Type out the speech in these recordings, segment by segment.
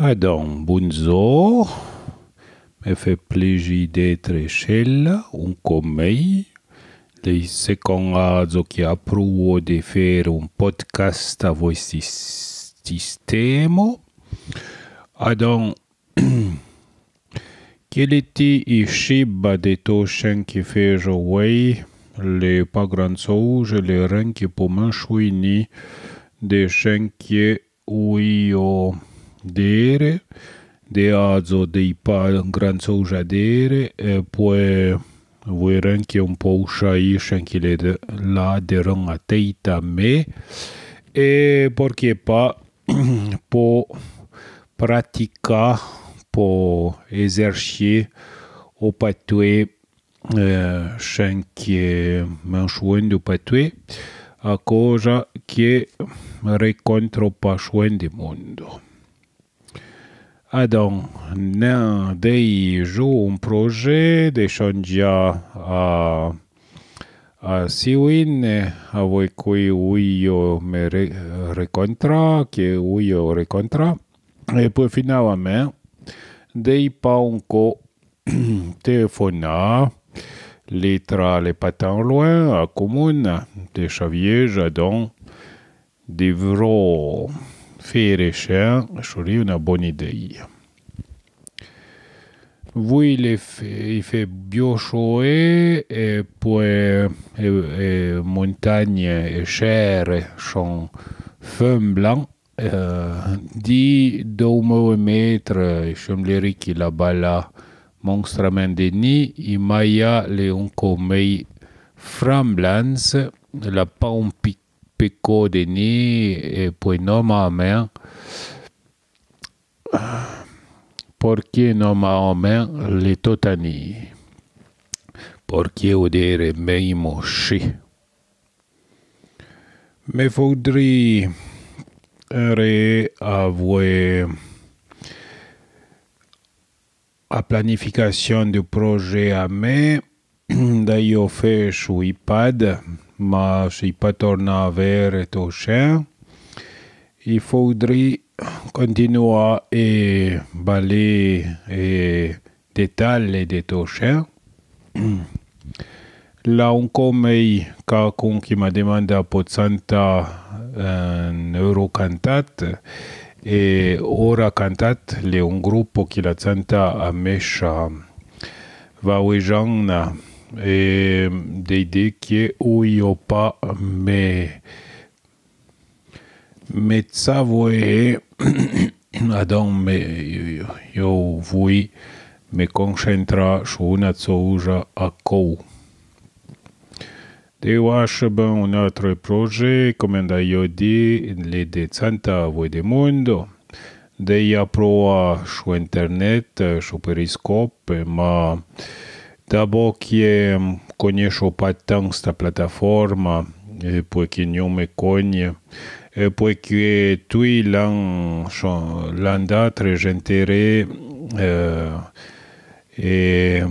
Adon ah, bonjour. Me fait plaisir d'être chez là, un commeille. qui a de faire un podcast à vos système. Adam, ah, donc, quel était Ishiba de Toshen qui fait jouer les pas grandes sauges, les reins qui pour m'enchouiner des chiens qui ouillent dere, de azo de ipa granzouja dere, e poi voi renke un po usha ishen anche le de, la deron a teita me, e porque pa po pratica, po exercer o patue e shen ki menshwendu patue, a coisa que recontro pa shwendu mundo. Adam, dei jo un projet de à a a Siwin, a voi cui uio me re, recontra, que uio recontra, e poi me dei panco telefona les tra les patan loin à commune de Chaviers, Jadon, des féericher serait une bonne idée. Oui, il fait, il fait bio et pour montagne et chère son fin blanc. Euh, dit dit me mettre, je me qui la bala monstre ni, et m'a le un comei framblance la pompique pico de ni les porque no maomen le totani, porque odere meimoshi. Me faudrait avoir la planification du projet à main d'ailleurs fait sur iPad, mais suis pas tourner vers et au chien, il faudrait continuer et balayer et détaler ton chien. Là encore, mais quelqu'un qui m'a demandé pour Santa un euro cantate et ora cantate, le un groupe qui la Santa a mecha va et euh, des idées qui où il n'y a pas mais mais ça voyez adam mais yo vous me concentra sur une chose à quoi de Washburn, un autre projet, comme d'ailleurs dit, les décenta du monde. De y a sur Internet, euh, sur Periscope, mais D'abord, e, pas tant cette plateforme, esta plataforma, e porque não me conhe, porque tu très l'andatre je e,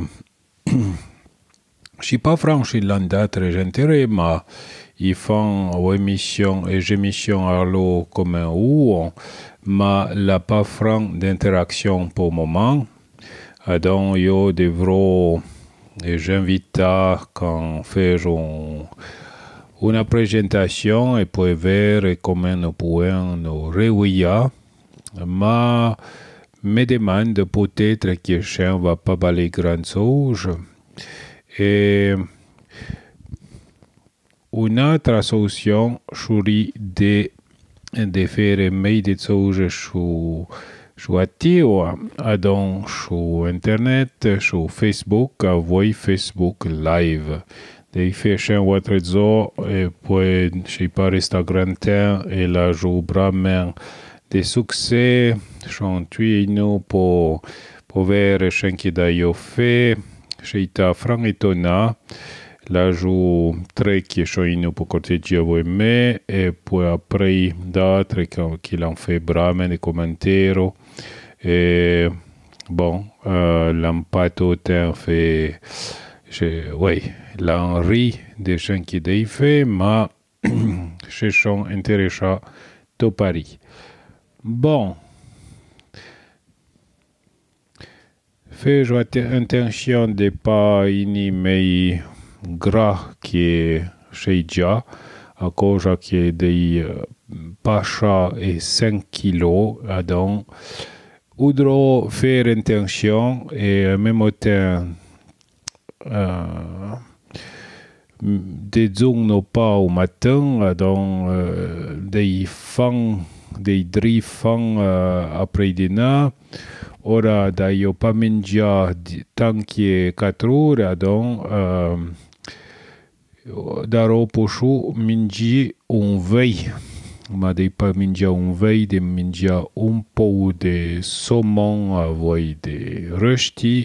suis pas franc pa franchi l'andatre gentere, mais ils font une émission, et émission à l'eau comme un ou, mais la pas franc d'interaction pour le moment. Donc, il y a des vrais j'invite à qu'on une présentation et pour voir comment nous pouvons nous réunir. Mais me demande peut-être que chien va pas parler grand chose. Et une autre solution serait de, de faire des choses sur je suis attiré à dans internet, sur Facebook, à voy Facebook live. De fait, je suis et puis je suis grande Instagram et là je brame des succès. Je suis en train pour voir ce qui d'ailleurs fait. Je suis à et Tona. Là, je très qui est pour côté de vous et puis après d'autres qui l'ont fait brame des commentaires. Et bon, euh, l'impact fait. Oui, l'enri des gens qui fait, mais je suis intéressé à Paris. Bon. Fais intention de ne pas inhumer gras qui est chez déjà à cause qui est euh, Pacha et 5 kilos Adam. Oudro faire intention et même au euh, des zones n'ont pas au matin, donc euh, des fangs des drifans euh, après dîner. Ora, d'ailleurs, pas tant qu'il est 4 heures, donc d'aro pochou minji on veille. Mă pe mingea un vei, de mingea un pou de somon, a voi de rösti,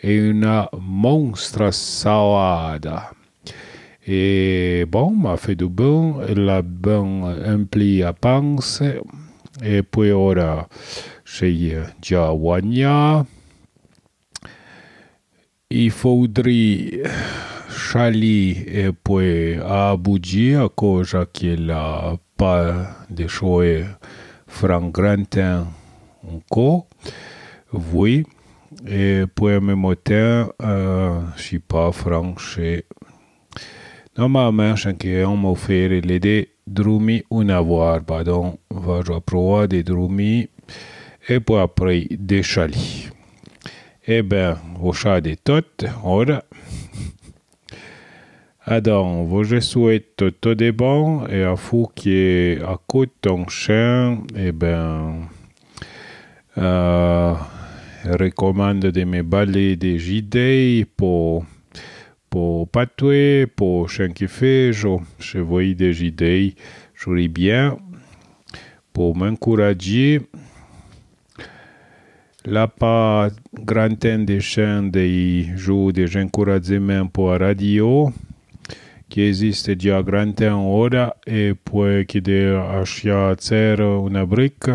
e una monstra salada. E bom, a fait du bom, la bom ampli a panse, e poi ora sei già guagna. I foudri chali e poi a bugia, cosa che la Euh, des choses euh, en encore. Oui. Et pour un même temps, euh, je suis pas franchi. Normalement, chacun m'a offert les deux drumi n'avoir. n'avoir. pardon, va j'apprends des drumi et pour après des chalis. Et eh bien, au chat des totes, Adam, je souhaite tout des bon et à vous qui côté ton chien, eh ben, euh, recommande de me balayer des idées pour, pour patouer, pour chien qui fait. Je, je vois des idées, je lis bien, pour m'encourager. La pas grande de chiens des jours des encouragements pour la radio qui déjà diagrante en temps et puis qu'il a acheté une brique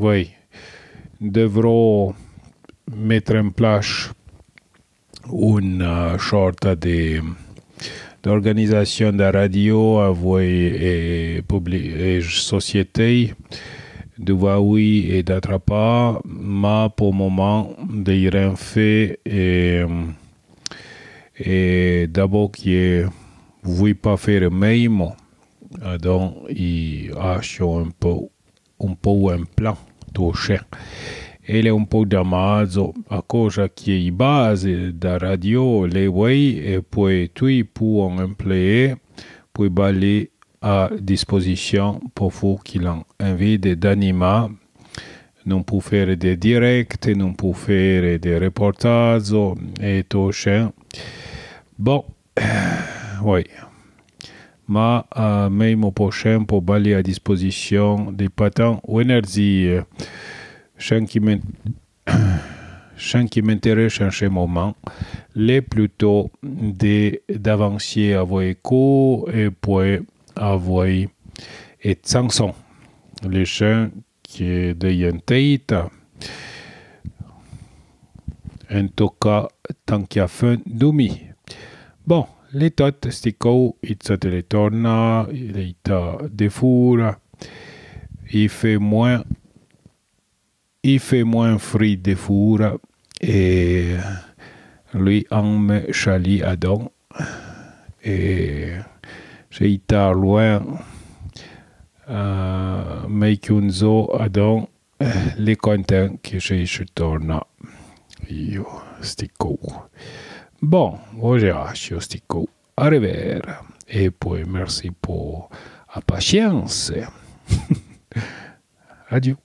oui, devront mettre en place une sorte de d'organisation de radio et, public, e société e de Huawei et d'Atrapa, mais pour le moment, de rien fait et et d'abord, qui ne pas faire même. Ah, donc, il a un peu, un peu un plan Il Il un peu d'amazzo, à cause qui la base la radio les et puis puis pour un employer, pour baler à disposition pour vous qui l'ont envie d'animer non pour faire des directs, non pour faire des reportages et tout cher. Bon, euh, oui. Ma euh, même mon prochain pour baler à disposition des patents ou énergie. Chien qui m'intéresse en ce moment, les plutôt d'avancer à vos échos et pour avoir et chansons. Les chiens qui de tête. En tout cas, tant qu'il y a fin, demi. Bon, le tot stikov il de retourna, il de four, il fait moins, il fait moins frit de four et lui aime chali Adam et j'ai été loin euh, mais zo Adam les content que j'ai retourné. tourne io Bon, je dis à Arriver. Et puis, merci pour la patience. Adieu.